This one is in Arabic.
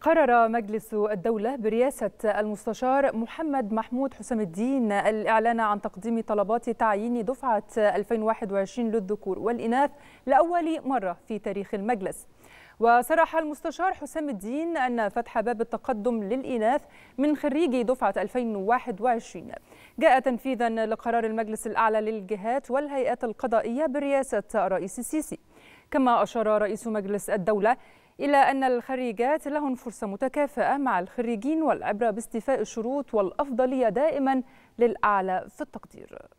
قرر مجلس الدولة برئاسة المستشار محمد محمود حسام الدين الإعلان عن تقديم طلبات تعيين دفعة 2021 للذكور والإناث لأول مرة في تاريخ المجلس وصرح المستشار حسام الدين أن فتح باب التقدم للإناث من خريجي دفعة 2021 جاء تنفيذا لقرار المجلس الأعلى للجهات والهيئات القضائية برئاسة رئيس السيسي كما أشار رئيس مجلس الدولة إلا أن الخريجات لهن فرصة متكافئة مع الخريجين والعبرة باستيفاء الشروط والأفضلية دائما للأعلى في التقدير